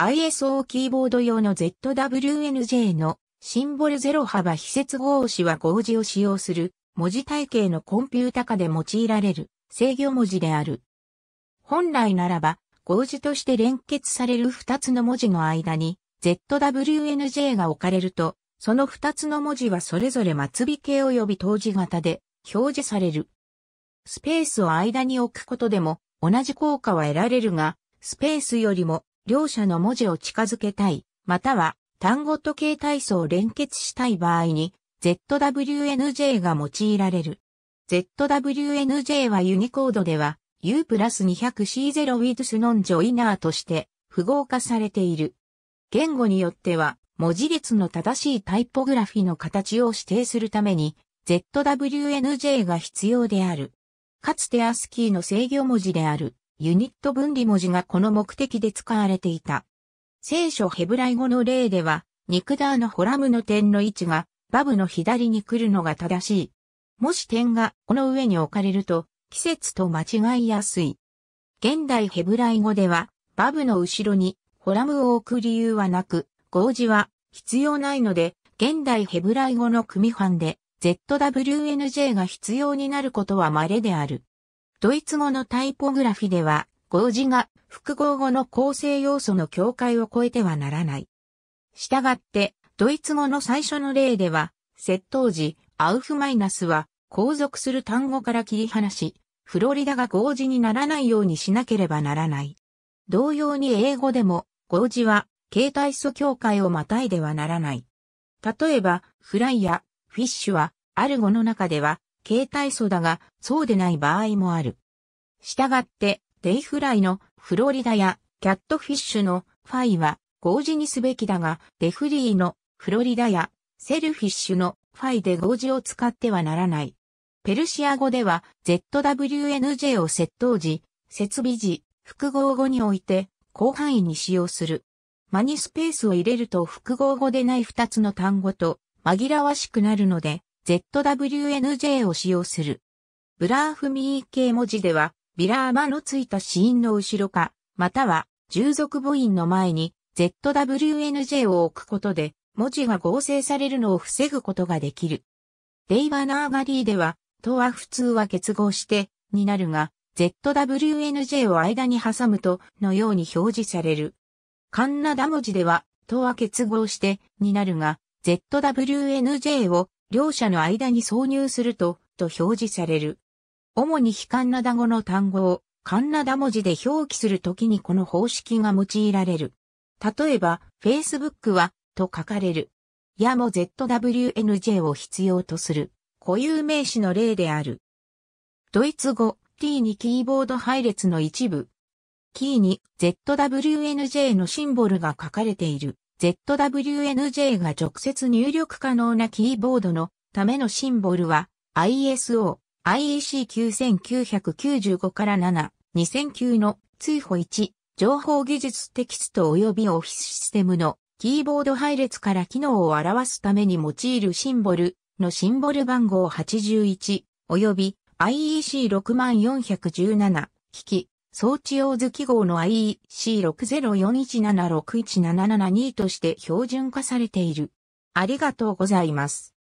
ISO キーボード用の ZWNJ のシンボル0幅非接合子は合字を使用する文字体系のコンピュータ化で用いられる制御文字である。本来ならば合字として連結される2つの文字の間に ZWNJ が置かれると、その2つの文字はそれぞれ末尾形及び当字型で表示される。スペースを間に置くことでも同じ効果は得られるが、スペースよりも両者の文字を近づけたい、または単語と形体素を連結したい場合に ZWNJ が用いられる。ZWNJ はユニコードでは U プラス 200C0 ウィズ h non j o i n として符号化されている。言語によっては文字列の正しいタイポグラフィの形を指定するために ZWNJ が必要である。かつて ASCII の制御文字であるユニット分離文字がこの目的で使われていた。聖書ヘブライ語の例では、肉ダーのホラムの点の位置が、バブの左に来るのが正しい。もし点がこの上に置かれると、季節と間違いやすい。現代ヘブライ語では、バブの後ろにホラムを置く理由はなく、合字は必要ないので、現代ヘブライ語の組版で ZWNJ が必要になることは稀である。ドイツ語のタイポグラフィでは、語字が複合語の構成要素の境界を超えてはならない。したがって、ドイツ語の最初の例では、窃盗時、アウフマイナスは、後続する単語から切り離し、フロリダが語字にならないようにしなければならない。同様に英語でも、語字は、形態素境界をまたいではならない。例えば、フライやフィッシュは、ある語の中では、形態素だが、そうでない場合もある。したがって、デイフライのフロリダやキャットフィッシュのファイは合字にすべきだが、デフリーのフロリダやセルフィッシュのファイで合字を使ってはならない。ペルシア語では ZWNJ を窃盗時、設備時、複合語において広範囲に使用する。間にスペースを入れると複合語でない二つの単語と紛らわしくなるので、ZWNJ を使用する。ブラーフミー系文字では、ビラーマのついた子音の後ろか、または、従属母音の前に ZWNJ を置くことで、文字が合成されるのを防ぐことができる。デイバナーガリーでは、とは普通は結合して、になるが、ZWNJ を間に挟むと、のように表示される。カンナダ文字では、とは結合して、になるが、ZWNJ を両者の間に挿入すると、と表示される。主に非カンナダ語の単語を、カンナダ文字で表記するときにこの方式が用いられる。例えば、Facebook は、と書かれる。やも ZWNJ を必要とする、固有名詞の例である。ドイツ語 t にキーボード配列の一部。キーに ZWNJ のシンボルが書かれている。ZWNJ が直接入力可能なキーボードのためのシンボルは ISO、IEC9995 から7、2009の追保1、情報技術テキスト及びオフィスシステムのキーボード配列から機能を表すために用いるシンボルのシンボル番号81及び IEC6417 機器装置用図記号の IEC6041761772 として標準化されている。ありがとうございます。